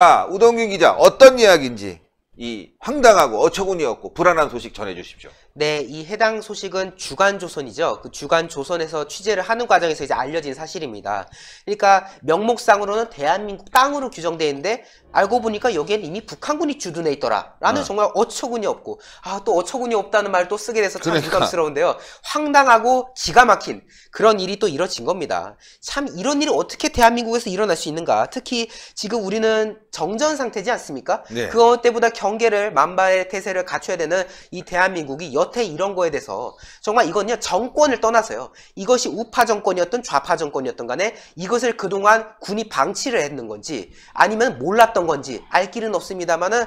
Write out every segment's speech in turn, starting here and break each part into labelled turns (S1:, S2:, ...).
S1: 자, 아, 우동균 기자 어떤 이야기인지 이 황당하고 어처구니 없고 불안한 소식 전해 주십시오. 네, 이 해당 소식은 주간조선이죠. 그 주간조선에서 취재를 하는 과정에서 이제 알려진 사실입니다. 그러니까 명목상으로는 대한민국 땅으로 규정돼 있는데 알고 보니까 여기엔 이미 북한군이 주둔해 있더라. 라는 네. 정말 어처구니 없고, 아, 또 어처구니 없다는 말또 쓰게 돼서 참 그러니까. 부담스러운데요. 황당하고 기가 막힌 그런 일이 또 이뤄진 겁니다. 참 이런 일이 어떻게 대한민국에서 일어날 수 있는가. 특히 지금 우리는 정전 상태지 않습니까? 네. 그것 때보다 경계를, 만발의 태세를 갖춰야 되는 이 대한민국이 여태 이런 거에 대해서 정말 이건요, 정권을 떠나서요. 이것이 우파 정권이었던 좌파 정권이었던 간에 이것을 그동안 군이 방치를 했는 건지 아니면 몰랐던 건지 알 길은 없습니다만은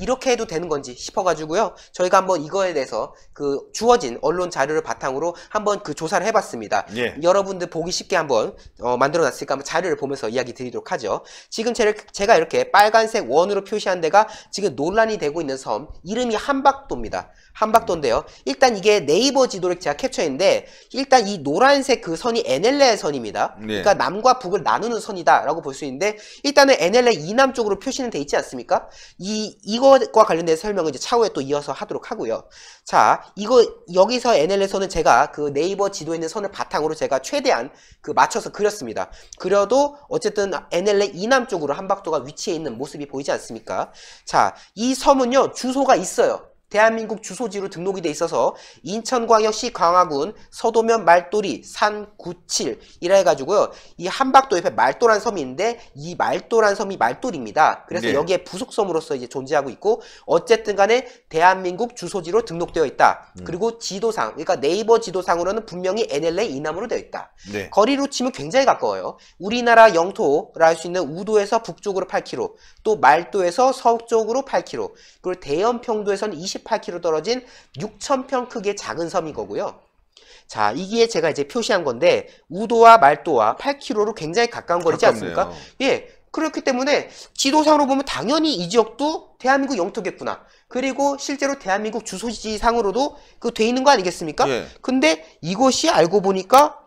S1: 이렇게 해도 되는 건지 싶어가지고요. 저희가 한번 이거에 대해서 그 주어진 언론 자료를 바탕으로 한번 그 조사를 해봤습니다. 예. 여러분들 보기 쉽게 한번 어, 만들어놨으니까 한번 자료를 보면서 이야기 드리도록 하죠. 지금 제가 이렇게 빨간색 원으로 표시한 데가 지금 논란이 되고 있는 섬 이름이 한박도입니다. 한박도인데요. 일단 이게 네이버 지도를 제가 캡처했는데 일단 이 노란색 그 선이 NLA 선입니다. 예. 그러니까 남과 북을 나누는 선이다라고 볼 수 있는데 일단은 NLA 이남 쪽으로 표시는 돼 있지 않습니까? 이 이, 이것과 관련된 설명은 이제 차후에 또 이어서 하도록 하고요. 자, 이거, 여기서 NL에서는 제가 그 네이버 지도에 있는 선을 바탕으로 제가 최대한 그 맞춰서 그렸습니다. 그려도 어쨌든 NL의 이남 쪽으로 한박도가 위치해 있는 모습이 보이지 않습니까? 자, 이 섬은요, 주소가 있어요. 대한민국 주소지로 등록이 돼 있어서 인천광역시 광화군 서도면 말돌이 산 97이라 해가지고요. 이 한박도 옆에 말돌한 섬이 있는데 이말돌한 섬이 말돌입니다. 그래서 네. 여기에 부속섬으로서 이제 존재하고 있고 어쨌든 간에 대한민국 주소지로 등록되어 있다. 음. 그리고 지도상 그러니까 네이버 지도상으로는 분명히 NLA 이남으로 되어 있다. 네. 거리로 치면 굉장히 가까워요. 우리나라 영토라 할 수 있는 우도에서 북쪽으로 8km 또 말도에서 서쪽으로 8km 그리고 대연평도에서는 20 18km 떨어진 6,000평 크기의 작은 섬인 거고요. 자, 이게 제가 이제 표시한 건데 우도와 말도와 8km로 굉장히 가까운 거리지 가깝네요. 않습니까? 예. 그렇기 때문에 지도상으로 보면 당연히 이 지역도 대한민국 영토겠구나. 그리고 실제로 대한민국 주소지상으로도 그 돼 있는 거 아니겠습니까? 예. 근데 이것이 알고 보니까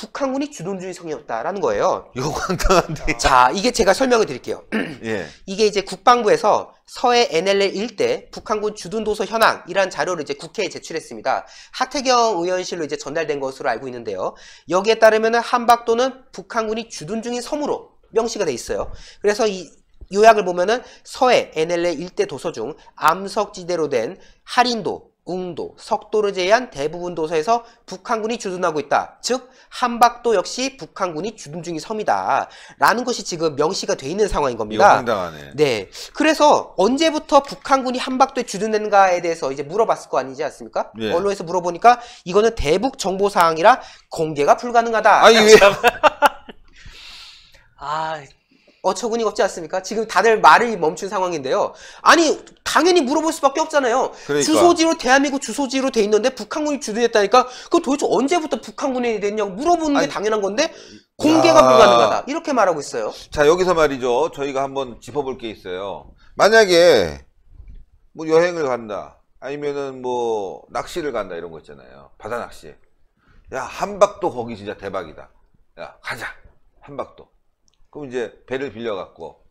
S1: 북한군이 주둔주의 성이었다라는 거예요. 이거 황당한데. 자, 이게 제가 설명을 드릴게요. 예. 이게 이제 국방부에서 서해 NLL 일대 북한군 주둔도서 현황이라는 자료를 이제 국회에 제출했습니다. 하태경 의원실로 이제 전달된 것으로 알고 있는데요. 여기에 따르면 한박도는 북한군이 주둔 중인 섬으로 명시가 돼 있어요. 그래서 이 요약을 보면은 서해 NLL 일대 도서 중 암석지대로 된 할인도 웅도, 석도를 제외한 대부분 도서에서 북한군이 주둔하고 있다. 즉 한박도 역시 북한군이 주둔 중인 섬이다. 라는 것이 지금 명시가 돼 있는 상황인 겁니다. 황당하네. 네. 그래서 언제부터 북한군이 한박도에 주둔했는가에 대해서 이제 물어봤을 거 아니지 않습니까? 예. 언론에서 물어보니까 이거는 대북 정보 사항이라 공개가 불가능하다. 아니, 왜... 아, 어처구니 가 없지 않습니까? 지금 다들 말을 멈춘 상황인데요. 아니 당연히 물어볼 수밖에 없잖아요. 그러니까. 주소지로 대한민국 주소지로 돼 있는데 북한군이 주둔했다니까 그 도대체 언제부터 북한군이 됐냐고 물어보는 아니, 게
S2: 당연한 건데 공개가 야. 불가능하다 이렇게 말하고 있어요. 자 여기서 말이죠. 저희가 한번 짚어볼 게 있어요. 만약에 뭐 여행을 간다 아니면은 뭐 낚시를 간다 이런 거 있잖아요. 바다 낚시. 야 한박도 거기 진짜 대박이다. 야 가자 한박도. 그럼 이제 배를 빌려갖고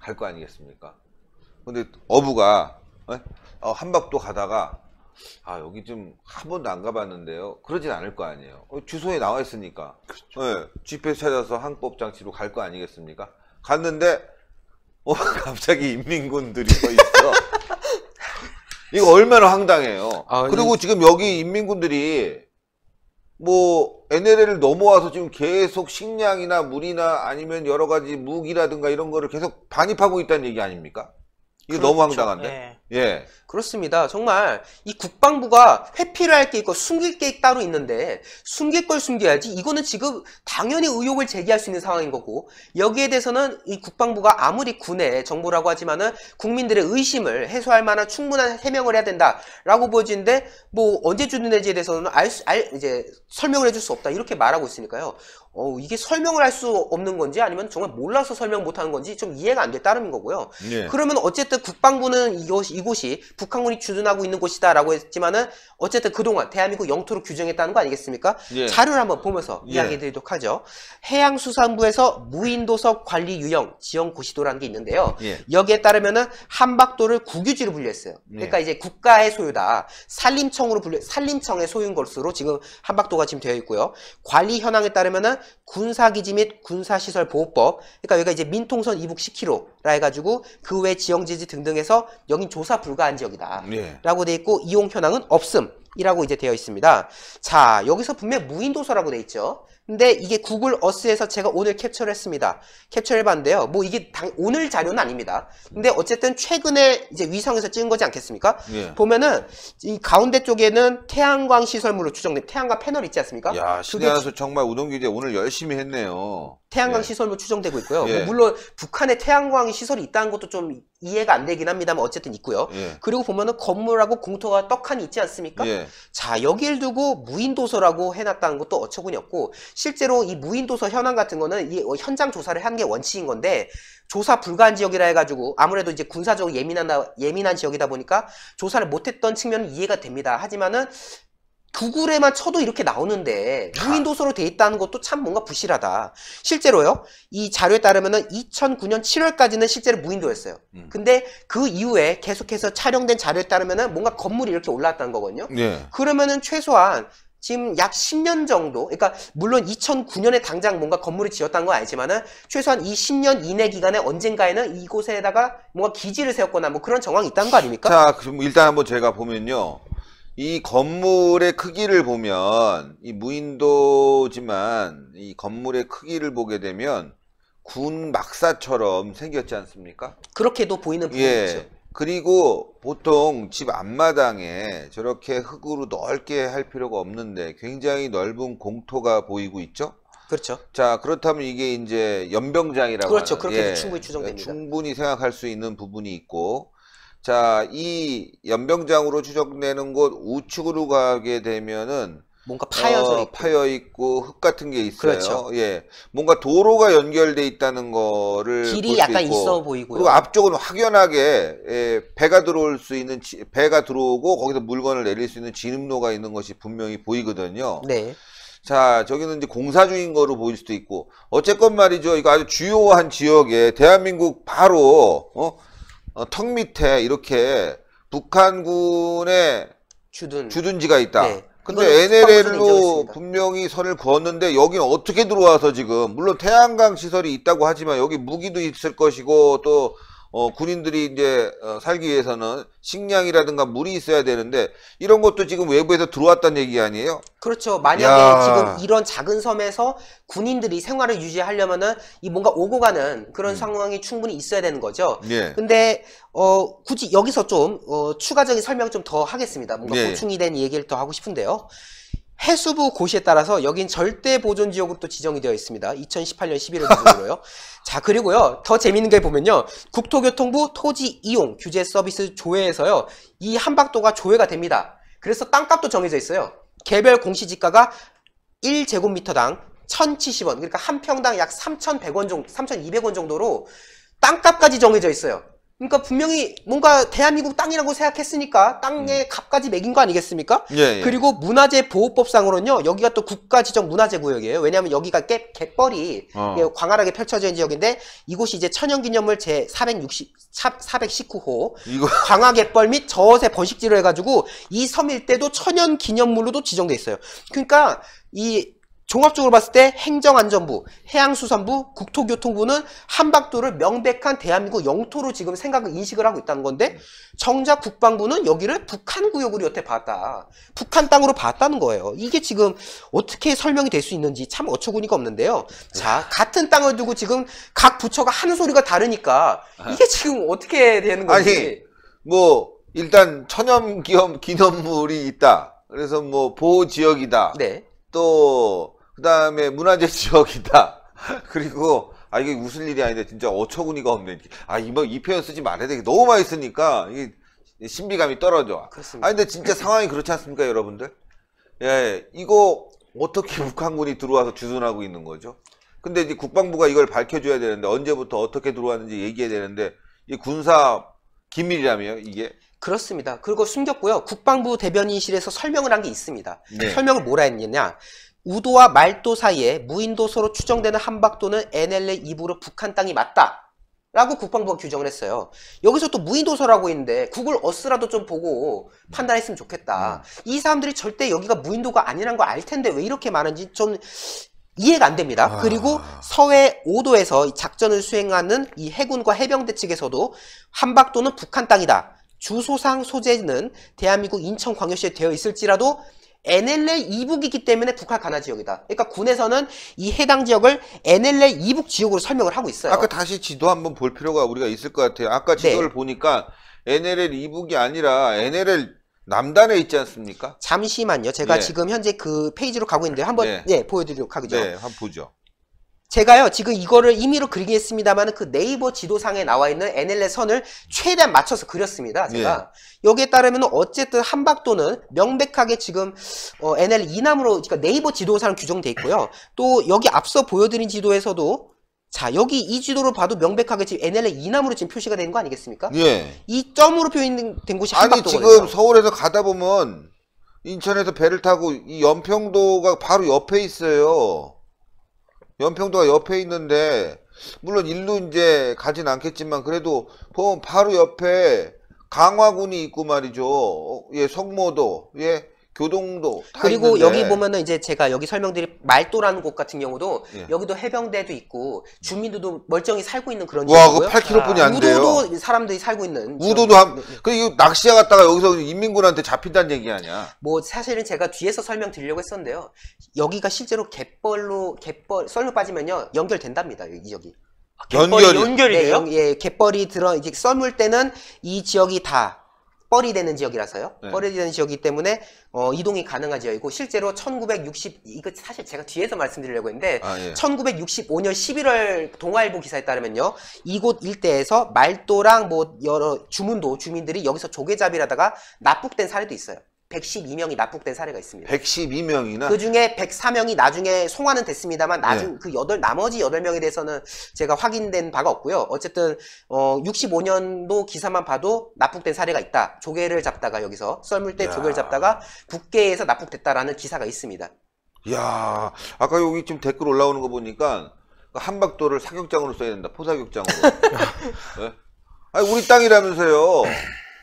S2: 갈 거 아니겠습니까? 근데 어부가 예? 어, 한박도 가다가 아 여기 좀 한 번도 안 가봤는데요. 그러진 않을 거 아니에요. 어, 주소에 나와 있으니까 그렇죠. 네, 예, GPS 찾아서 항법 장치로 갈 거 아니겠습니까? 갔는데 어, 갑자기 인민군들이 서 있어. 이거 얼마나 황당해요. 아, 그리고 지금 여기 인민군들이 뭐 NLL을 넘어와서 지금 계속 식량이나 물이나 아니면 여러 가지 무기라든가 이런 거를 계속 반입하고 있다는 얘기 아닙니까? 이게 그렇죠. 너무 황당한데. 네. 예. 아, 그렇습니다. 정말 이
S1: 국방부가 회피를 할 게 있고 숨길 게 따로 있는데 숨길 걸 숨겨야지 이거는 지금 당연히 의혹을 제기할 수 있는 상황인 거고 여기에 대해서는 이 국방부가 아무리 군의 정보라고 하지만은 국민들의 의심을 해소할 만한 충분한 해명을 해야 된다라고 보여지는데 뭐 언제 주는지에 대해서는 알, 수, 알 이제 설명을 해줄 수 없다 이렇게 말하고 있으니까요. 어, 이게 설명을 할 수 없는 건지 아니면 정말 몰라서 설명 못하는 건지 좀 이해가 안될 따름인 거고요. 예. 그러면 어쨌든 국방부는 이것이 이곳이 북한군이 주둔하고 있는 곳이다라고 했지만은 어쨌든 그동안 대한민국 영토로 규정했다는 거 아니겠습니까? 예. 자료를 한번 보면서 예. 이야기 드리도록 하죠. 해양수산부에서 무인도석 관리 유형 지형 고시도라는 게 있는데요. 예. 여기에 따르면은 한박도를 국유지로 분류했어요. 예. 그러니까 이제 국가의 소유다. 산림청으로 분류 산림청의 소유인 것으로 지금 한박도가 지금 되어 있고요. 관리 현황에 따르면은 군사기지 및 군사시설 보호법. 그러니까 여기가 이제 민통선 이북 10km라 해가지고 그 외 지형지지 등등에서 여긴 조 조사 불가한 지역이다라고 예. 돼 있고 이용 현황은 없음이라고 이제 되어 있습니다. 자 여기서 분명 무인 도서라고 돼 있죠. 근데 이게 구글 어스에서 제가 오늘 캡처를 했습니다. 캡처를 해봤는데요. 뭐 이게 당, 오늘 자료는 아닙니다. 근데 어쨌든 최근에 이제 위성에서 찍은 거지 않겠습니까? 예. 보면은 이 가운데 쪽에는 태양광 시설물로 추정된 태양광 패널 있지 않습니까? 야, 시대에서
S2: 정말 우동기자 오늘 열심히 했네요. 태양광 예.
S1: 시설물 추정되고 있고요. 뭐 예. 물론 북한에 태양광 시설이 있다는 것도 좀 이해가 안 되긴 합니다만 어쨌든 있고요. 예. 그리고 보면은 건물하고 공터가 떡하니 있지 않습니까? 예. 자 여기를 두고 무인 도서라고 해놨다는 것도 어처구니 없고 실제로 이 무인도서 현황 같은 거는 이 어, 현장 조사를 한 게 원칙인 건데 조사 불가한 지역이라 해가지고 아무래도 이제 군사적으로 예민한, 예민한 지역이다 보니까 조사를 못했던 측면은 이해가 됩니다. 하지만은 구글에만 쳐도 이렇게 나오는데 무인도서로 돼 있다는 것도 참 뭔가 부실하다. 실제로요. 이 자료에 따르면은 2009년 7월까지는 실제로 무인도였어요. 음. 근데 그 이후에 계속해서 촬영된 자료에 따르면은 뭔가 건물이 이렇게 올라왔다는 거거든요. 네. 그러면은 최소한 지금 약 10년 정도, 그러니까 물론 2009년에 당장 뭔가 건물을 지었다는 건 아니지만은 최소한 이 10년 이내 기간에 언젠가에는 이곳에다가 뭔가 기지를 세웠거나 뭐 그런 정황이 있다는 거 아닙니까? 자,
S2: 그럼 일단 한번 제가 보면요. 이 건물의 크기를 보면 이 무인도지만 이 건물의 크기를 보게 되면 군 막사처럼 생겼지 않습니까? 그렇게도 보이는 예. 부분이죠. 예. 그리고 보통 집 앞마당에 저렇게 흙으로 넓게 할 필요가 없는데 굉장히 넓은 공터가 보이고 있죠. 그렇죠. 자 그렇다면 이게 이제 연병장이라고 그렇죠. 그렇게 예, 충분히 추정됩니다. 충분히 생각할 수 있는 부분이 있고 자이 연병장으로 추정되는 곳 우측으로 가게 되면은 뭔가 어, 파여져 어, 파여 있고 흙 같은 게 있어요. 그렇죠. 예, 뭔가 도로가 연결돼 있다는 거를 길이 약간 있고. 있어 보이고요. 그리고 앞쪽은 확연하게 예, 배가 들어올 수 있는 지, 배가 들어오고 거기서 물건을 내릴 수 있는 진입로가 있는 것이 분명히 보이거든요. 네. 자, 저기는 이제 공사 중인 거로 보일 수도 있고 어쨌건 말이죠. 이거 아주 주요한 지역에 대한민국 바로 어, 어, 턱 밑에 이렇게 북한군의 주둔 주둔지가 있다. 네. 근데 NLL로 분명히 선을 그었는데 여기 어떻게 들어와서 지금 물론 태양광 시설이 있다고 하지만 여기 무기도 있을 것이고 또 어, 군인들이 이제 어, 살기 위해서는 식량이라든가 물이 있어야 되는데 이런 것도 지금 외부에서 들어왔다는 얘기 아니에요?
S1: 그렇죠. 만약에 야. 지금 이런 작은 섬에서 군인들이 생활을 유지하려면은 이 뭔가 오고 가는 그런 음. 상황이 충분히 있어야 되는 거죠. 예. 근데 어, 굳이 여기서 좀 어, 추가적인 설명 좀 더 하겠습니다. 뭔가 예. 보충이 된 얘기를 더 하고 싶은데요. 해수부 고시에 따라서 여긴 절대 보존 지역으로 또 지정이 되어 있습니다. 2018년 11월 기준으로요. 자, 그리고요. 더 재밌는 게 보면요. 국토교통부 토지 이용 규제 서비스 조회에서요. 이 한박도가 조회가 됩니다. 그래서 땅값도 정해져 있어요. 개별 공시지가가 1제곱미터당 1,070원, 그러니까 한 평당 약 3,100원 정도, 3,200원 정도로 땅값까지 정해져 있어요. 그러니까 분명히 뭔가 대한민국 땅이라고 생각했으니까 땅의 음. 값까지 매긴 거 아니겠습니까? 예, 예. 그리고 문화재 보호법상으로는요 여기가 또 국가지정 문화재 구역이에요. 왜냐하면 여기가 개, 갯벌이 어. 예, 광활하게 펼쳐진 지역인데 이곳이 이제 천연기념물 제 460, 419호 이거... 광화갯벌 및 저어새 번식지로 해가지고 이섬일때도 천연기념물로도 지정돼 있어요. 그러니까 이 종합적으로 봤을 때 행정안전부, 해양수산부, 국토교통부는 한박도를 명백한 대한민국 영토로 지금 생각을 인식을 하고 있다는 건데 정작 국방부는 여기를 북한 구역으로 여태 봤다. 북한 땅으로 봤다는 거예요. 이게 지금 어떻게 설명이 될 수 있는지 참 어처구니가 없는데요. 자, 같은 땅을 두고 지금 각 부처가 하는 소리가 다르니까 이게
S2: 지금 어떻게 되는 건지. 아니, 뭐 일단 천연 기념 기념물이 있다. 그래서 뭐 보호 지역이다. 네. 또그 다음에 문화재 지역이다. 그리고 아 이게 웃을 일이 아닌데 진짜 어처구니가 없네. 아 이번 이 표현 쓰지 말아야 되 돼. 너무 많이 쓰니까 이게 신비감이 떨어져. 그렇습니다. 아 근데 진짜 상황이 그렇지 않습니까, 여러분들? 예, 이거 어떻게 북한군이 들어와서 주둔하고 있는 거죠? 근데 이제 국방부가 이걸 밝혀줘야 되는데 언제부터 어떻게 들어왔는지 얘기해야 되는데 이 군사 기밀이라며 이게 그렇습니다. 그리고 숨겼고요. 국방부
S1: 대변인실에서 설명을 한 게 있습니다. 네. 설명을 뭐라 했느냐. 우도와 말도 사이에 무인도 서로 추정되는 한박도는 NLA 이부로 북한 땅이 맞다. 라고 국방부가 규정을 했어요. 여기서 또 무인도서라고 있는데 구글 어스라도 좀 보고 판단했으면 좋겠다. 음. 이 사람들이 절대 여기가 무인도가 아니란 걸 알 텐데 왜 이렇게 많은지 좀 이해가 안 됩니다. 아... 그리고 서해 5도에서 작전을 수행하는 이 해군과 해병대 측에서도 한박도는 북한 땅이다. 주소상 소재는 대한민국 인천광역시에 되어 있을지라도 NLL 이북이기 때문에 북한 가나 지역이다. 그러니까 군에서는 이
S2: 해당 지역을 NLL 이북 지역으로 설명을 하고 있어요. 아까 다시 지도 한번 볼 필요가 우리가 있을 것 같아요. 아까 네. 지도를 네. 보니까 NLL 이북이 아니라 NLL 남단에 있지 않습니까?
S1: 잠시만요. 제가 네. 지금 현재 그 페이지로 가고 있는데 한번 네. 예. 네, 보여드리도록 하죠. 네, 한번 보죠. 제가요 지금 이거를 임의로 그리긴 했습니다만 그 네이버 지도상에 나와 있는 NLL 선을 최대한 맞춰서 그렸습니다 제가 예. 여기에 따르면 어쨌든 한박도는 명백하게 지금 어, NL 이남으로 그러니까 네이버 지도상 규정돼 있고요 또 여기 앞서 보여드린 지도에서도 자 여기 이 지도로 봐도 명백하게 지금 NLL 이남으로 지금 표시가 되는 거 아니겠습니까? 예. 이 점으로 표현된 곳이 한박도거든요. 아니 지금
S2: 서울에서 가다 보면 인천에서 배를 타고 이 연평도가 바로 옆에 있어요. 연평도가 옆에 있는데 물론 일로 이제 가진 않겠지만 그래도 보면 바로 옆에 강화군이 있고 말이죠. 어, 예, 성모도 예, 교동도 그리고 있는데. 여기 보면은
S1: 이제 제가 여기 설명드린 말도라는 곳 같은 경우도 예. 여기도 해병대도 있고 주민들도 멀쩡히 살고 있는 그런 와, 그 8km뿐이 아. 안 돼요. 우도도 사람들이 살고 있는. 우도도 한. 네, 네.
S2: 그 이거 낚시야 갔다가 여기서 인민군한테 잡힌다는 얘기 아니야?
S1: 뭐 사실은 제가 뒤에서 설명드리려고 했었는데요. 여기가 실제로 갯벌로 갯벌 썰로 빠지면요 연결된답니다. 이 지역이. 아, 연결이 연결이에요? 네, 예, 갯벌이 들어 이제 썰물 때는 이 지역이 다 뻘이 되는 지역이라서요. 네. 뻘이 되는 지역이기 때문에 어, 이동이 가능한 지역이고 실제로 1960 이거 사실 제가 뒤에서 말씀드리려고 했는데 아, 예. 1965년 11월 동아일보 기사에 따르면요. 이곳 일대에서 말도랑 뭐 여러 주문도 주민들이 여기서 조개잡이라다가 납북된 사례도 있어요. 112명이 납북된 사례가 있습니다.
S2: 112명이나? 그
S1: 중에 104명이 나중에 송환은 됐습니다만, 나중, 네. 그 여덟, 나머지 8명에 대해서는 제가 확인된 바가 없고요. 어쨌든, 어, 65년도 기사만 봐도 납북된 사례가 있다. 조개를 잡다가 여기서, 썰물 때 조개를 잡다가 북계에서 납북됐다라는 기사가 있습니다.
S2: 야 아까 여기 지금 댓글 올라오는 거 보니까 그 한박도를 사격장으로 써야 된다. 포사격장으로. 네? 아니, 우리 땅이라면서요.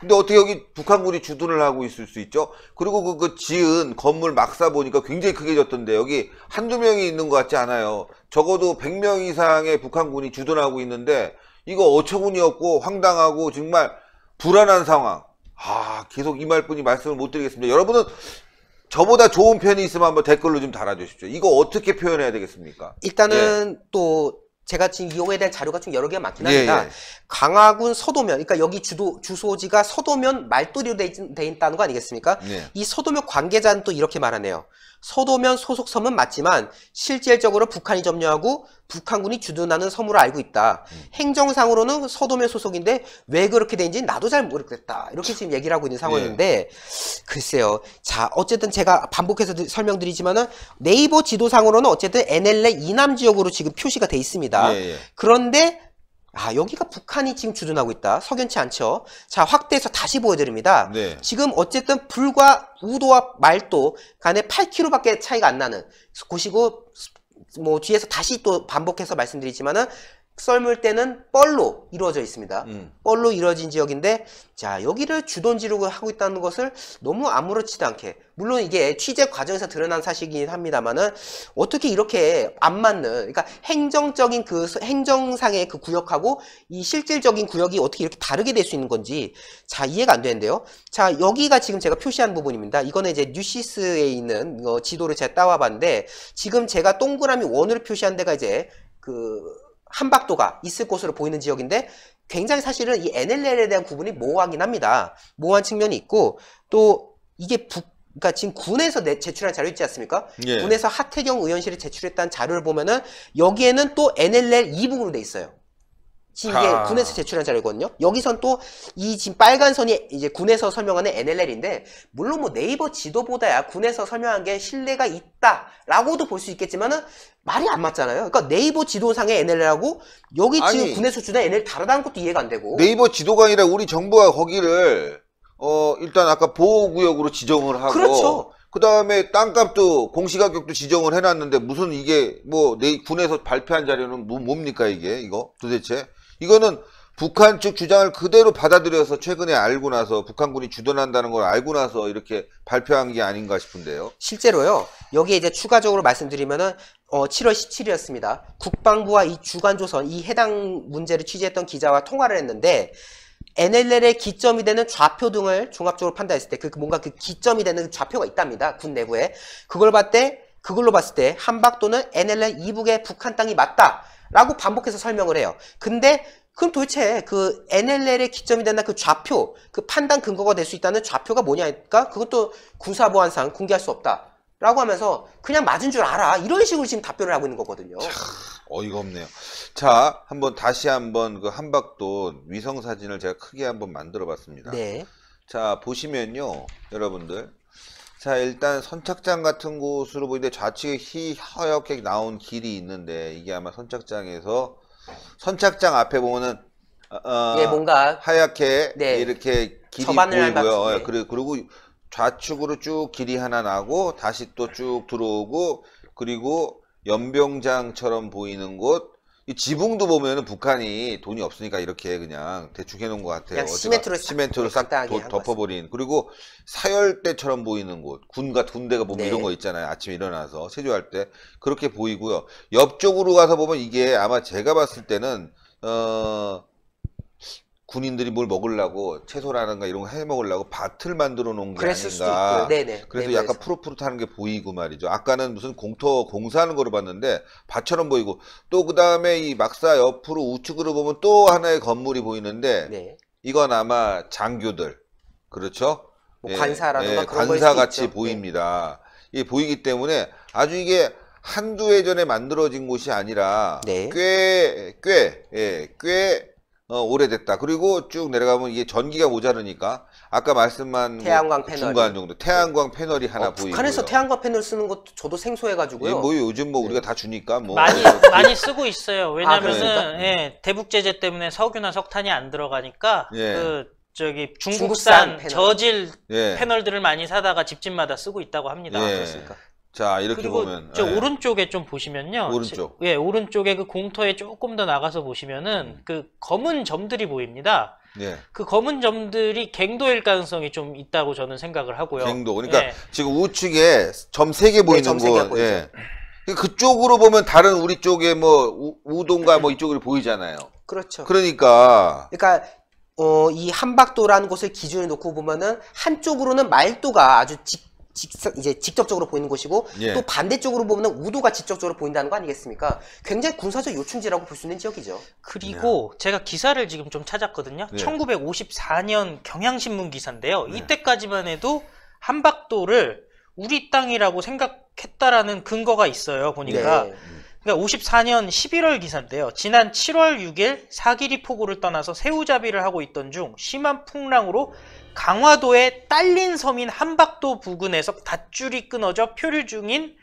S2: 근데 어떻게 여기 북한군이 주둔을 하고 있을 수 있죠? 그리고 그, 그 지은 건물 막사 보니까 굉장히 크게 졌던데 여기 한두 명이 있는 것 같지 않아요. 적어도 100명 이상의 북한군이 주둔하고 있는데 이거 어처구니 없고 황당하고 정말 불안한 상황. 아, 계속 이 말뿐이 말씀을 못 드리겠습니다. 여러분은 저보다 좋은 편이 있으면 한번 댓글로 좀 달아주십시오. 이거 어떻게 표현해야 되겠습니까?
S1: 일단은 예. 또 제가 지금 이용에 대한 자료가 좀 여러 개가 많긴 예, 합니다. 예,
S2: 예. 강화군
S1: 서도면, 그러니까 여기 주도, 주소지가 서도면 말도이로 돼, 있, 돼 있다는 거 아니겠습니까? 예. 이 서도면 관계자는 또 이렇게 말하네요. 서도면 소속 섬은 맞지만 실질적으로 북한이 점령하고 북한군이 주둔하는 섬으로 알고 있다. 음. 행정상으로는 서도면 소속인데 왜 그렇게 된지 나도 잘 모르겠다. 이렇게 지금 얘기를 하고 있는 예. 상황인데 예. 글쎄요. 자 어쨌든 제가 반복해서 설명드리지만은 네이버 지도상으로는 어쨌든 NLA 이남 지역으로 지금 표시가 돼 있습니다. 예. 예. 그런데 아 여기가 북한이 지금 주둔하고 있다. 석연치 않죠. 자 확대해서 다시 보여드립니다. 네. 지금 어쨌든 불과 우도와 말도 간에 8km밖에 차이가 안 나는 곳이고 뭐 뒤에서 다시 또 반복해서 말씀드리지만은 썰물때는 뻘로 이루어져 있습니다. 음. 뻘로 이루어진 지역인데 자 여기를 주돈지로 하고 있다는 것을 너무 아무렇지도 않게 물론 이게 취재 과정에서 드러난 사실이긴 합니다만은 어떻게 이렇게 안 맞는 그러니까 행정적인 그 행정상의 그 구역하고 이 실질적인 구역이 어떻게 이렇게 다르게 될 수 있는 건지 자 이해가 안 되는데요. 자 여기가 지금 제가 표시한 부분입니다. 이거는 이제 뉴시스에 있는 어, 지도를 제가 따와봤는데 지금 제가 동그라미 원으로 표시한 데가 이제 그 한박도가 있을 것으로 보이는 지역인데 굉장히 사실은 이 NLL에 대한 구분이 모호하긴 합니다. 모호한 측면이 있고 또 이게 북그니까 지금 군에서 내, 제출한 자료 있지 않습니까? 예. 군에서 하태경 의원실이 제출했다는 자료를 보면은 여기에는 또 NLL 2부으로 돼 있어요. 이게 아. 군에서 제출한 자료거든요. 여기선 또이 지금 빨간 선이 이제 군에서 설명하는 NLL인데 물론 뭐 네이버 지도보다야 군에서 설명한 게 신뢰가 있다라고도 볼 수 있겠지만은 말이 안 맞잖아요. 그러니까 네이버 지도상의 NLL하고 여기 지금 군에서 주는 NLL 다르다는 것도 이해가 안 되고
S2: 네이버 지도가 아니라 우리 정부가 거기를 어 일단 아까 보호구역으로 지정을 하고 그렇죠. 그 다음에 땅값도 공시가격도 지정을 해놨는데 무슨 이게 뭐내 네, 군에서 발표한 자료는 뭐, 뭡니까 이게 이거 도대체 이거는 북한 측 주장을 그대로 받아들여서 최근에 알고 나서 북한군이 주둔한다는 걸 알고 나서 이렇게 발표한 게 아닌가 싶은데요. 실제로요. 여기에 이제 추가적으로 말씀드리면은 어, 7월
S1: 17일이었습니다. 국방부와 이 주간조선 이 해당 문제를 취재했던 기자와 통화를 했는데 NLL의 기점이 되는 좌표 등을 종합적으로 판단했을 때 그 뭔가 그 기점이 되는 좌표가 있답니다. 군 내부에. 그걸 봤대 그걸로 봤을 때 한박 도는 NLL 이북의 북한 땅이 맞다. 라고 반복해서 설명을 해요. 근데 그럼 도대체 그 NLL의 기점이 된다 그 좌표, 그 판단 근거가 될 수 있다는 좌표가 뭐냐니까 그것도
S2: 군사보안상
S1: 공개할 수 없다. 라고 하면서 그냥 맞은 줄 알아. 이런 식으로 지금 답변을 하고 있는 거거든요.
S2: 참, 어이가 없네요. 자, 한번 다시 한번 그 한박도 위성 사진을 제가 크게 한번 만들어 봤습니다. 네. 자, 보시면요. 여러분들 자 일단 선착장 같은 곳으로 보이는데 좌측에 희하얗게 나온 길이 있는데 이게 아마 선착장에서 선착장 앞에 보면은 어, 어 예, 뭔가 하얗게 네. 이렇게 길이 보이고요. 예, 그리고, 그리고 좌측으로 쭉 길이 하나 나고 다시 또 쭉 들어오고 그리고 연병장처럼 보이는 곳이 지붕도 보면은 북한이 돈이 없으니까 이렇게 그냥 대충 해놓은 것 같아요. 그냥 시멘트로 싹 시멘트로 싹 도- 덮어버린 그리고 사열대처럼 보이는 곳 군가 군대가 보면 네. 이런 거 있잖아요. 아침에 일어나서 세조할때 그렇게 보이고요. 옆쪽으로 가서 보면 이게 아마 제가 봤을 때는 어 군인들이 뭘 먹으려고 채소라든가 이런 거 해 먹으려고 밭을 만들어 놓은 게 그랬을 아닌가. 있고요. 네네. 네. 그래서 네, 약간 푸릇푸릇하는 게 보이고 말이죠. 아까는 무슨 공터 공사하는 거로 봤는데 밭처럼 보이고 또 그다음에 이 막사 옆으로 우측으로 보면 또 하나의 건물이 보이는데 네. 이건 아마 장교들 그렇죠? 뭐 관사라든가 예, 예 그런 관사 같이 네. 보입니다. 이 예, 보이기 때문에 아주 이게 한두 해 전에 만들어진 곳이 아니라 네. 꽤, 꽤, 예, 꽤 어, 오래됐다. 그리고 쭉 내려가면 이게 전기가 모자르니까 아까 말씀한 뭐 태양광 뭐 패널 중간 정도 태양광 패널이 하나 어, 보이고 북한에서 태양광 패널
S1: 쓰는 것도 저도 생소해가지고요.
S3: 예, 뭐
S2: 요즘 뭐 네. 우리가 다 주니까 뭐 많이
S3: 뭐 많이 쓰고 있어요. 왜냐면은 그 예, 대북 제재 때문에 석유나 석탄이 안 들어가니까 예. 그 저기 중국산, 중국산 패널. 저질 예. 패널들을 많이 사다가 집집마다 쓰고 있다고 합니다. 예. 아, 그렇습니까?
S2: 자 이렇게 그리고 보면 저 예.
S3: 오른쪽에 좀 보시면요. 오른쪽. 예, 오른쪽에 그 공터에 조금 더 나가서 보시면은 음. 그 검은 점들이 보입니다. 예. 그 검은 점들이 갱도일 가능성이 좀 있다고 저는 생각을 하고요. 갱도. 그러니까 예.
S2: 지금 우측에 점 세개 예, 보이는 네, 점 거. 예. 그 그쪽으로 보면 다른 우리 쪽에 뭐 우, 동과뭐 이쪽으로 보이잖아요. 그렇죠. 그러니까 그러니까
S1: 어, 이 한박도라는 곳을 기준에 놓고 보면은 한쪽으로는 말도가 아주 직 직선 이제 직접적으로 보이는 곳이고 예. 또 반대쪽으로 보면 우도가 직접적으로 보인다는 거 아니겠습니까? 굉장히 군사적 요충지라고 볼 수 있는 지역이죠. 그리고 네. 제가 기사를
S3: 지금 좀 찾았거든요. 네. 1954년 경향신문 기사인데요. 네. 이때까지만 해도 한박도를 우리 땅이라고 생각했다라는 근거가 있어요. 보니까 네. 그러니까 54년 11월 기사인데요. 지난 7월 6일 사기리 포구를 떠나서 새우잡이를 하고 있던 중 심한 풍랑으로 강화도의 딸린 섬인 한박도 부근에서 닷줄이 끊어져 표류 중인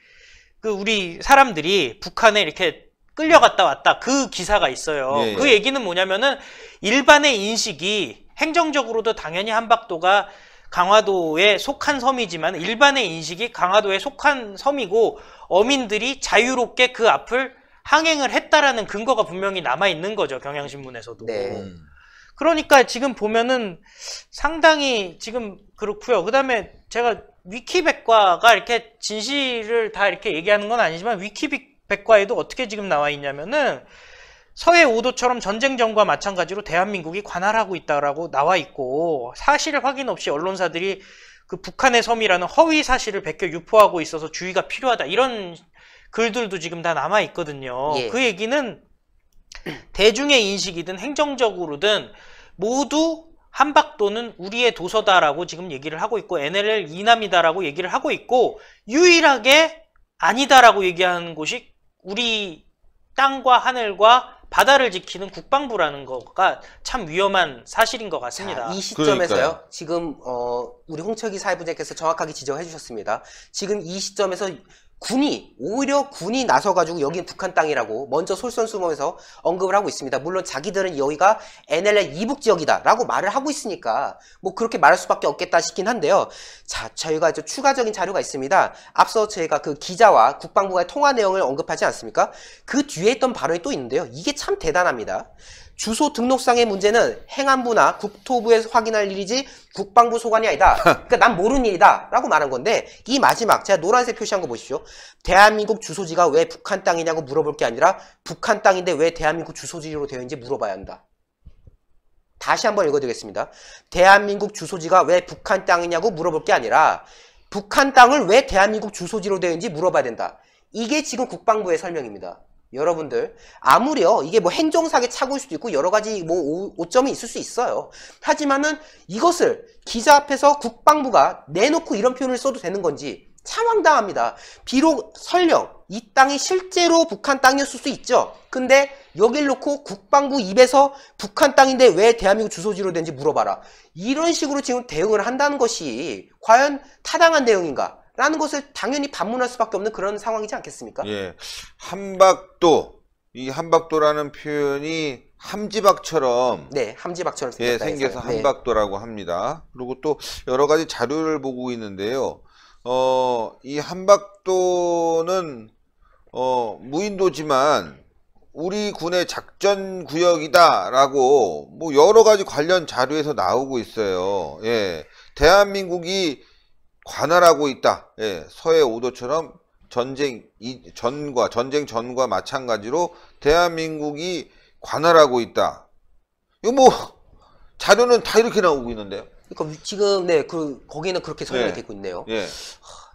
S3: 그 우리 사람들이 북한에 이렇게 끌려갔다 왔다 그 기사가 있어요. 예, 예. 그 얘기는 뭐냐면은 일반의 인식이 행정적으로도 당연히 한박도가 강화도에 속한 섬이지만 일반의 인식이 강화도에 속한 섬이고 어민들이 자유롭게 그 앞을 항행을 했다라는 근거가 분명히 남아 있는 거죠 경향신문에서도. 네. 그러니까 지금 보면은 상당히 지금 그렇고요. 그다음에 제가 위키백과가 이렇게 진실을 다 이렇게 얘기하는 건 아니지만 위키백과에도 어떻게 지금 나와 있냐면은 서해 5도처럼 전쟁전과 마찬가지로 대한민국이 관할하고 있다라고 나와 있고 사실 확인 없이 언론사들이 그 북한의 섬이라는 허위 사실을 베껴 유포하고 있어서 주의가 필요하다 이런 글들도 지금 다 남아 있거든요. 예. 그 얘기는 대중의 인식이든 행정적으로든 모두 한박도는 우리의 도서다라고 지금 얘기를 하고 있고 NLL 이남이다라고 얘기를 하고 있고 유일하게 아니다라고 얘기하는 곳이 우리 땅과 하늘과 바다를 지키는 국방부라는 거가 참 위험한
S1: 사실인 것 같습니다. 자, 이 시점에서요. 그러니까요. 지금 어, 우리 홍철기 사회부장께서 정확하게 지적해 주셨습니다. 지금 이 시점에서 군이 오히려 군이 나서 가지고 여긴 북한 땅이라고 먼저 솔선수범해서 언급을 하고 있습니다. 물론 자기들은 여기가 NLL 이북 지역이다라고 말을 하고 있으니까 뭐 그렇게 말할 수밖에 없겠다 싶긴 한데요. 자, 저희가 이제 추가적인 자료가 있습니다. 앞서 저희가 그 기자와 국방부가의 통화 내용을 언급하지 않습니까? 그 뒤에 있던 발언이 또 있는데요. 이게 참 대단합니다. 주소 등록상의 문제는 행안부나 국토부에서 확인할 일이지 국방부 소관이 아니다. 그러니까 난 모르는 일이다 라고 말한 건데 이 마지막 제가 노란색 표시한 거보시죠 대한민국 주소지가 왜 북한 땅이냐고 물어볼 게 아니라 북한 땅인데 왜 대한민국 주소지로 되어 있는지 물어봐야 한다. 다시 한번 읽어드리겠습니다. 대한민국 주소지가 왜 북한 땅이냐고 물어볼 게 아니라 북한 땅을 왜 대한민국 주소지로 되어 있는지 물어봐야 된다. 이게 지금 국방부의 설명입니다. 여러분들 아무려 이게 뭐 행정사의 착오일 수도 있고 여러 가지 뭐 오점이 있을 수 있어요. 하지만은 이것을 기자 앞에서 국방부가 내놓고 이런 표현을 써도 되는 건지 참 황당합니다. 비록 설령 이 땅이 실제로 북한 땅이었을 수 있죠. 근데 여길 놓고 국방부 입에서 북한 땅인데 왜 대한민국 주소지로 된지 물어봐라. 이런 식으로 지금 대응을 한다는 것이 과연 타당한 대응인가? 라는 것을 당연히 반문할 수밖에 없는 그런 상황이지 않겠습니까? 예. 한박도
S2: 이 한박도라는 표현이 함지박처럼 네, 함지박처럼 예, 생겨서 해 네. 함박도라고 네. 합니다. 그리고 또 여러 가지 자료를 보고 있는데요. 어, 이 함박도는 어, 무인도지만 우리 군의 작전 구역이다라고 뭐 여러 가지 관련 자료에서 나오고 있어요. 예. 대한민국이 관할하고 있다. 예, 서해 5도처럼 전쟁 이, 전과 전쟁 전과 마찬가지로 대한민국이 관할하고 있다. 이거 뭐 자료는 다 이렇게 나오고 있는데요. 그러니까 지금 네그 거기는 그렇게 설명이 예. 되고 있네요. 예.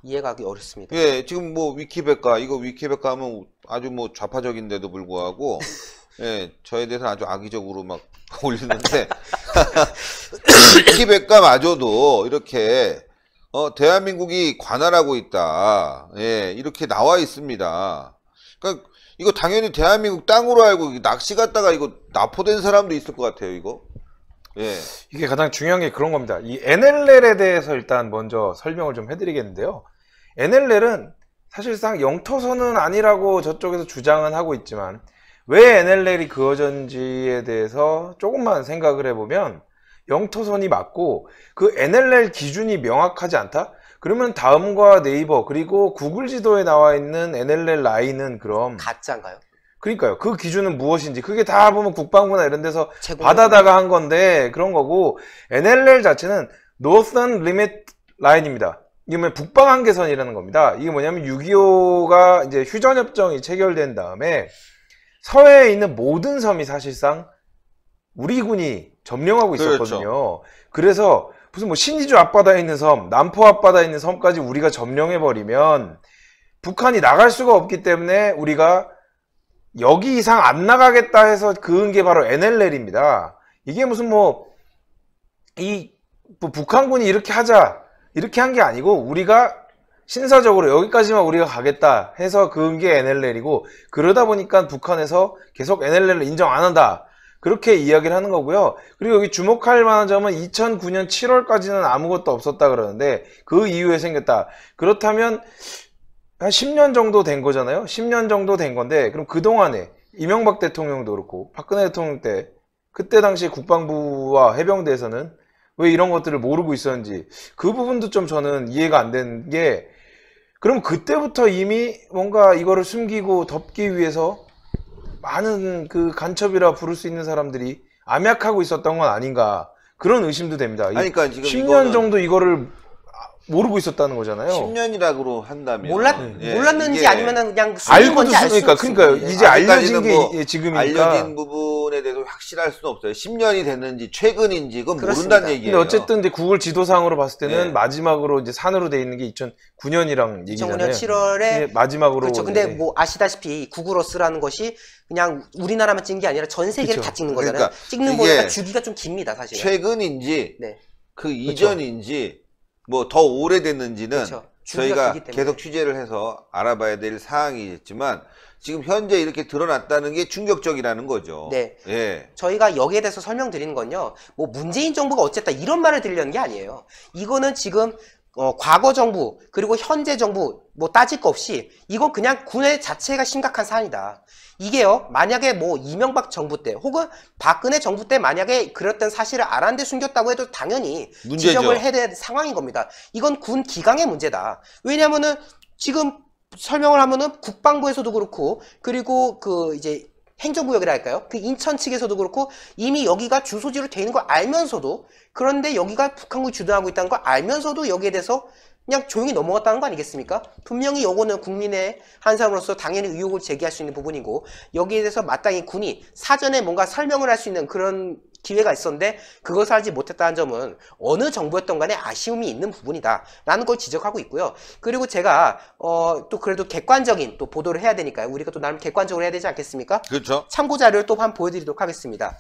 S1: 이해가 하기 어렵습니다.
S2: 예, 지금 뭐 위키백과 이거 위키백과 하면 아주 뭐 좌파적인데도 불구하고 예, 저에 대해서 아주 악의적으로 막 올리는데 위키백과마저도 이렇게 어, 대한민국이 관할하고 있다. 예, 이렇게 나와 있습니다. 그러니까 이거 당연히 대한민국 땅으로 알고 낚시 갔다가 이거 납포된 사람도 있을 것 같아요, 이거.
S4: 예. 이게 가장 중요한 게 그런 겁니다. 이 NLL에 대해서 일단 먼저 설명을 좀 해드리겠는데요. NLL은 사실상 영토선은 아니라고 저쪽에서 주장은 하고 있지만 왜 NLL이 그어졌는지에 대해서 조금만 생각을 해보면 영토선이 맞고 그 NLL 기준이 명확하지 않다? 그러면 다음과 네이버 그리고 구글 지도에 나와 있는 NLL 라인은 그럼 가짜인가요? 그러니까요. 그 기준은 무엇인지 그게 다 보면 국방부나 이런 데서 받아다가 한 건데 그런 거고 NLL 자체는 노선 리밋 라인입니다. 이게 뭐냐 북방 한계선이라는 겁니다. 이게 뭐냐면 6.25가 이제 휴전협정이 체결된 다음에 서해에 있는 모든 섬이 사실상 우리 군이 점령하고 그렇죠. 있었거든요. 그렇죠. 그래서 무슨 뭐 신이주 앞바다에 있는 섬, 남포 앞바다에 있는 섬까지 우리가 점령해 버리면 북한이 나갈 수가 없기 때문에 우리가 여기 이상 안 나가겠다 해서 그은 게 바로 NLL입니다. 이게 무슨 뭐이 뭐 북한군이 이렇게 하자 이렇게 한 게 아니고 우리가 신사적으로 여기까지만 우리가 가겠다 해서 그은 게 NLL이고 그러다 보니까 북한에서 계속 NLL을 인정 안 한다 그렇게 이야기를 하는 거고요. 그리고 여기 주목할 만한 점은 2009년 7월까지는 아무것도 없었다 그러는데 그 이후에 생겼다. 그렇다면 한 10년 정도 된 거잖아요. 10년 정도 된 건데 그럼 그동안에 이명박 대통령도 그렇고 박근혜 대통령 때 그때 당시 국방부와 해병대에서는 왜 이런 것들을 모르고 있었는지 그 부분도 좀 저는 이해가 안 되는 게 그럼 그때부터 이미 뭔가 이거를 숨기고 덮기 위해서 많은 그 간첩이라 부를 수 있는 사람들이 암약하고 있었던 건 아닌가 그런 의심도 됩니다. 그러니까 지금 10년 이거는... 정도 이거를 모르고 있었다는 거잖아요. 10년이라고 한다면 몰랐 예, 몰랐는지 아니면
S1: 그냥 그 알고 있으니까 그러니까,
S4: 그러니까
S2: 이제 알려진 게뭐 지금이니까 알려진
S4: 부분에 대해서
S2: 확실할 수는 없어요. 10년이 됐는지 최근인지 그건 그렇습니다. 모른다는 얘기예요. 근데
S4: 어쨌든 이제 구글 지도상으로 봤을 때는 예. 마지막으로 이제 산으로 돼 있는 게 2009년이랑 얘기잖아요. 2009년 7월에 마지막으로 그렇죠. 근데 네. 뭐
S1: 아시다시피 구글어스라는 것이 그냥 우리나라만 찍는 게 아니라 전 세계를 그렇죠. 다 찍는 거잖아요. 그러니까 찍는 거니까 주기가 좀 깁니다, 사실.
S2: 최근인지 네. 그 그렇죠. 이전인지 뭐더 오래됐는지는 그렇죠. 저희가 계속 취재를 해서 알아봐야 될 사항이겠지만 지금 현재 이렇게 드러났다는 게 충격적이라는 거죠. 네. 예. 저희가 여기에 대해서 설명드리는 건요.
S1: 뭐 문재인 정부가 어쨌다 이런 말을 들려는게 아니에요. 이거는 지금 어, 과거 정부 그리고 현재 정부 뭐 따질 거 없이 이건 그냥 군의 자체가 심각한 사안이다. 이게요 만약에 뭐 이명박 정부 때 혹은 박근혜 정부 때 만약에 그랬던 사실을 아란데 숨겼다고 해도 당연히 문제죠. 지적을 해야 될 상황인 겁니다. 이건 군 기강의 문제다. 왜냐면은 지금 설명을 하면은 국방부에서도 그렇고 그리고 그 이제 행정구역이라 할까요? 그 인천 측에서도 그렇고 이미 여기가 주소지로 되어 있는 걸 알면서도 그런데 여기가 북한군이 주둔하고 있다는 걸 알면서도 여기에 대해서 그냥 조용히 넘어갔다는 거 아니겠습니까? 분명히 요거는 국민의 한 사람으로서 당연히 의혹을 제기할 수 있는 부분이고 여기에 대해서 마땅히 군이 사전에 뭔가 설명을 할 수 있는 그런 기회가 있었는데 그것을 하지 못했다는 점은 어느 정부였던 간에 아쉬움이 있는 부분이다 라는 걸 지적하고 있고요 그리고 제가 어, 또 그래도 객관적인 또 보도를 해야 되니까요 우리가 또 나름 객관적으로 해야 되지 않겠습니까? 그렇죠 참고 자료를 또 한번 보여드리도록 하겠습니다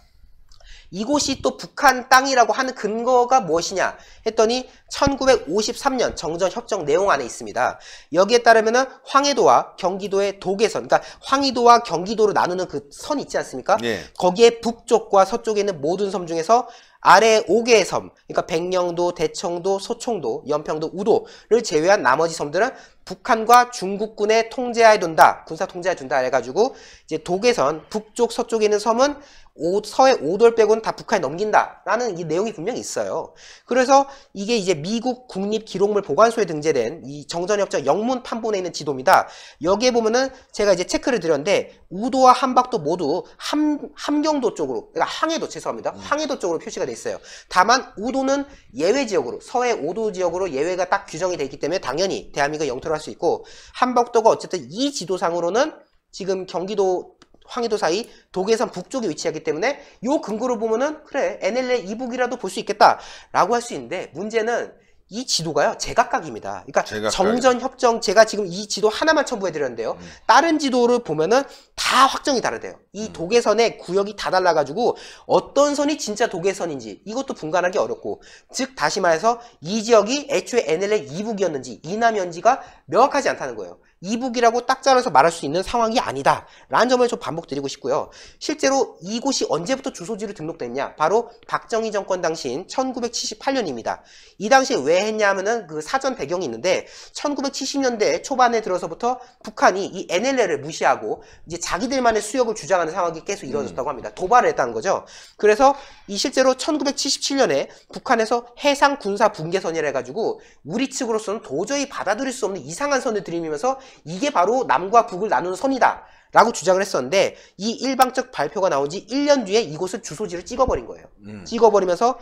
S1: 이곳이 또 북한 땅이라고 하는 근거가 무엇이냐 했더니 1953년 정전협정 내용 안에 있습니다. 여기에 따르면 황해도와 경기도의 도계선 그러니까 황해도와 경기도로 나누는 그 선 있지 않습니까? 네. 거기에 북쪽과 서쪽에 있는 모든 섬 중에서 아래 5개의 섬, 그러니까 백령도, 대청도, 소청도, 연평도, 우도를 제외한 나머지 섬들은 북한과 중국군의 통제하에 둔다. 군사 통제하에 둔다 해가지고 이제 독에선 북쪽 서쪽에 있는 섬은 오, 서해 오돌 빼고는 다 북한에 넘긴다라는 이 내용이 분명히 있어요. 그래서 이게 이제 미국 국립기록물 보관소에 등재된 이 정전협정 영문 판본에 있는 지도입니다. 여기에 보면은 제가 이제 체크를 드렸는데 우도와 함박도 모두 함, 함경도 쪽으로 그러니까 항해도 죄송합니다. 음. 항해도 쪽으로 표시가 돼 있어요. 다만 우도는 예외 지역으로 서해 오도 지역으로 예외가 딱 규정이 돼 있기 때문에 당연히 대한민국 영토를 할수 있고 한복도가 어쨌든 이 지도상으로는 지금 경기도 황해도 사이 도계산 북쪽에 위치하기 때문에 요 근거로 보면은 그래 NLL 이북이라도 볼 수 있겠다라고 할 수 있는데 문제는 이 지도가요 제각각입니다. 그러니까 제각각. 정전 협정 제가 지금 이 지도 하나만 첨부해드렸는데요. 음. 다른 지도를 보면은 다 확정이 다르대요. 이 음. 도계선의 구역이 다 달라가지고 어떤 선이 진짜 도계선인지 이것도 분간하기 어렵고 즉 다시 말해서 이 지역이 애초에 NLL 이북이었는지 이남현지가 명확하지 않다는 거예요. 이북이라고 딱 잘라서 말할 수 있는 상황이 아니다 라는 점을 좀 반복드리고 싶고요 실제로 이곳이 언제부터 주소지로 등록됐냐 바로 박정희 정권 당시인 1978년입니다 이 당시에 왜 했냐 하면은 그 사전 배경이 있는데 1970년대 초반에 들어서부터 북한이 이 NLL을 무시하고 이제 자기들만의 수역을 주장하는 상황이 계속 이루어졌다고 음. 합니다 도발을 했다는 거죠 그래서 이 실제로 1977년에 북한에서 해상 군사 붕괴선이라 해가지고 우리 측으로서는 도저히 받아들일 수 없는 이상한 선을 들이밀면서 이게 바로 남과 북을 나누는 선이다 라고 주장을 했었는데 이 일방적 발표가 나온 지 1년 뒤에 이곳을 주소지를 찍어버린 거예요 음. 찍어버리면서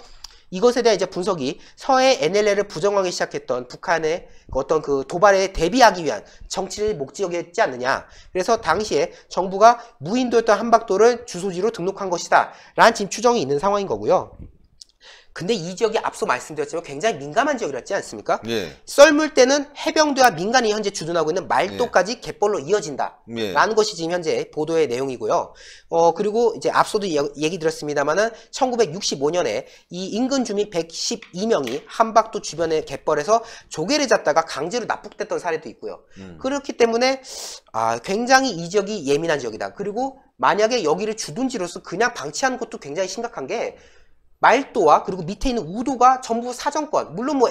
S1: 이것에 대한 이제 분석이 서해 NLL을 부정하기 시작했던 북한의 그 어떤 그 도발에 대비하기 위한 정치를 목적이었지 않느냐. 그래서 당시에 정부가 무인도였던 한박도를 주소지로 등록한 것이다. 라는 지금 추정이 있는 상황인 거고요. 근데 이 지역이 앞서 말씀드렸지만 굉장히 민감한 지역이었지 않습니까? 예. 썰물 때는 해병대와 민간이 현재 주둔하고 있는 말도까지 예. 갯벌로 이어진다라는 예. 것이 지금 현재 보도의 내용이고요. 어 그리고 이제 앞서도 얘기 들었습니다만은 1965년에 이 인근 주민 112명이 한박도 주변의 갯벌에서 조개를 잡다가 강제로 납북됐던 사례도 있고요. 음. 그렇기 때문에 아 굉장히 이 지역이 예민한 지역이다. 그리고 만약에 여기를 주둔지로서 그냥 방치한 것도 굉장히 심각한 게 말도와 그리고 밑에 있는 우도가 전부 사정권 물론 뭐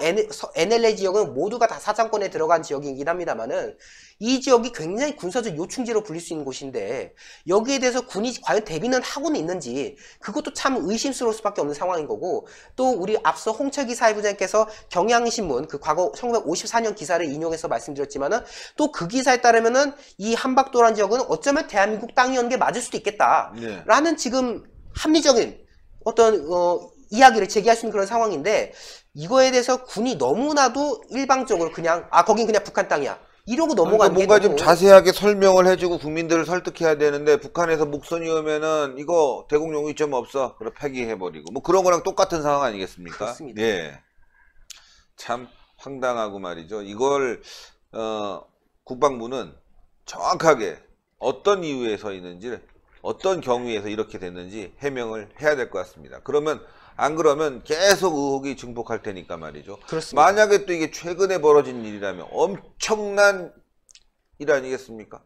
S1: NLA 지역은 모두가 다 사정권에 들어간 지역이긴 합니다만은 이 지역이 굉장히 군사적 요충지로 불릴 수 있는 곳인데 여기에 대해서 군이 과연 대비는 하고는 있는지 그것도 참 의심스러울 수밖에 없는 상황인 거고 또 우리 앞서 홍철기 사회부장께서 경향신문 그 과거 1954년 기사를 인용해서 말씀드렸지만은 또 그 기사에 따르면은 이 한박도란 지역은 어쩌면 대한민국 땅이었는 게 맞을 수도 있겠다라는 네. 지금 합리적인 어떤 어, 이야기를 제기할 수 있는 그런 상황인데 이거에 대해서 군이 너무나도 일방적으로 그냥 아 거긴 그냥 북한 땅이야
S2: 이러고 그러니까 넘어가는 그러니 뭔가 좀 자세하게 설명을 해주고 국민들을 설득해야 되는데 북한에서 목선이 오면은 이거 대공 용의점 없어 그럼 폐기해버리고 뭐 그런 거랑 똑같은 상황 아니겠습니까? 예, 참 황당하고 말이죠. 이걸 어, 국방부는 정확하게 어떤 이유에서 있는지를 어떤 경위에서 이렇게 됐는지 해명을 해야 될 것 같습니다. 그러면 안 그러면 계속 의혹이 증폭할 테니까 말이죠. 그렇습니다. 만약에 또 이게 최근에 벌어진 일이라면 엄청난 일 아니겠습니까?